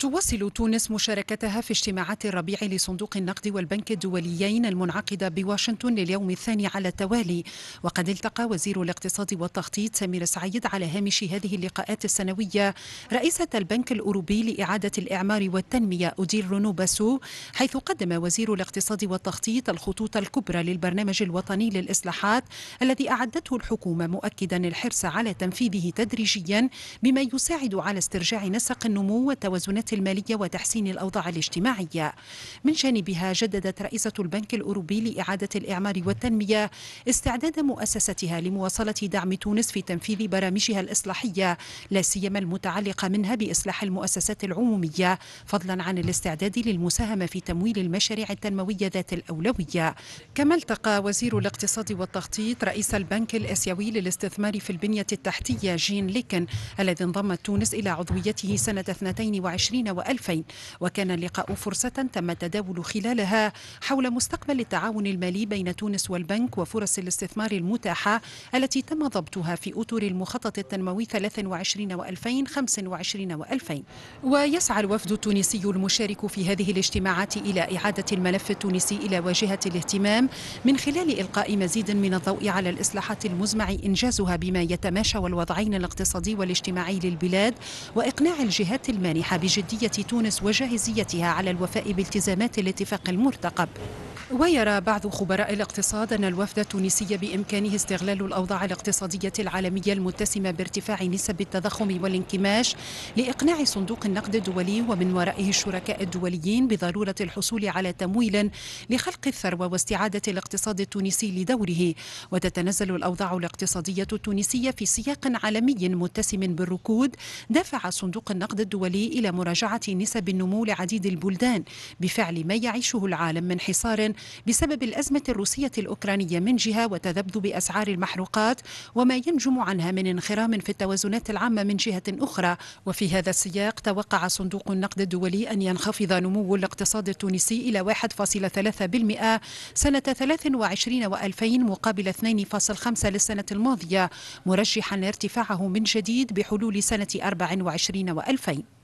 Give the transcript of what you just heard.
تواصل تونس مشاركتها في اجتماعات الربيع لصندوق النقد والبنك الدوليين المنعقدة بواشنطن لليوم الثاني على التوالي وقد التقى وزير الاقتصاد والتخطيط سمير سعيد على هامش هذه اللقاءات السنوية رئيسة البنك الأوروبي لإعادة الإعمار والتنمية أدير رونو باسو حيث قدم وزير الاقتصاد والتخطيط الخطوط الكبرى للبرنامج الوطني للإصلاحات الذي أعدته الحكومة مؤكدا الحرص على تنفيذه تدريجيا بما يساعد على استرجاع نسق النمو وتوازنات المالية وتحسين الأوضاع الاجتماعية من جانبها جددت رئيسة البنك الأوروبي لإعادة الإعمار والتنمية استعداد مؤسستها لمواصلة دعم تونس في تنفيذ برامجها الإصلاحية لا سيما المتعلقة منها بإصلاح المؤسسات العمومية فضلا عن الاستعداد للمساهمة في تمويل المشاريع التنموية ذات الأولوية كما التقى وزير الاقتصاد والتخطيط رئيس البنك الآسيوي للاستثمار في البنية التحتية جين ليكن الذي انضمت تونس إلى عضويته سنة 22 و2000 وكان اللقاء فرصة تم التداول خلالها حول مستقبل التعاون المالي بين تونس والبنك وفرص الاستثمار المتاحة التي تم ضبطها في أطر المخطط التنموي 23 و 2025 و2000 ويسعى الوفد التونسي المشارك في هذه الاجتماعات إلى إعادة الملف التونسي إلى واجهة الاهتمام من خلال إلقاء مزيد من الضوء على الإصلاحات المزمع إنجازها بما يتماشى والوضعين الاقتصادي والاجتماعي للبلاد وإقناع الجهات المانحة بجدية ديمقراطية تونس وجاهزيتها على الوفاء بالتزامات الاتفاق المرتقب ويرى بعض خبراء الاقتصاد أن الوفد التونسي بإمكانه استغلال الأوضاع الاقتصادية العالمية المتسمة بارتفاع نسب التضخم والانكماش لإقناع صندوق النقد الدولي ومن ورائه الشركاء الدوليين بضرورة الحصول على تمويل لخلق الثروة واستعادة الاقتصاد التونسي لدوره وتتنزل الأوضاع الاقتصادية التونسية في سياق عالمي متسم بالركود دفع صندوق النقد الدولي إلى مراجعة نسب النمو لعديد البلدان بفعل ما يعيشه العالم من حصار بسبب الأزمة الروسية الأوكرانية من جهة وتذبذب أسعار المحروقات وما ينجم عنها من انخرام في التوازنات العامة من جهة أخرى وفي هذا السياق توقع صندوق النقد الدولي أن ينخفض نمو الاقتصاد التونسي إلى 1.3% سنة 23 و2000 مقابل 2.5 للسنة الماضية مرجحا ارتفاعه من جديد بحلول سنة 24 و2000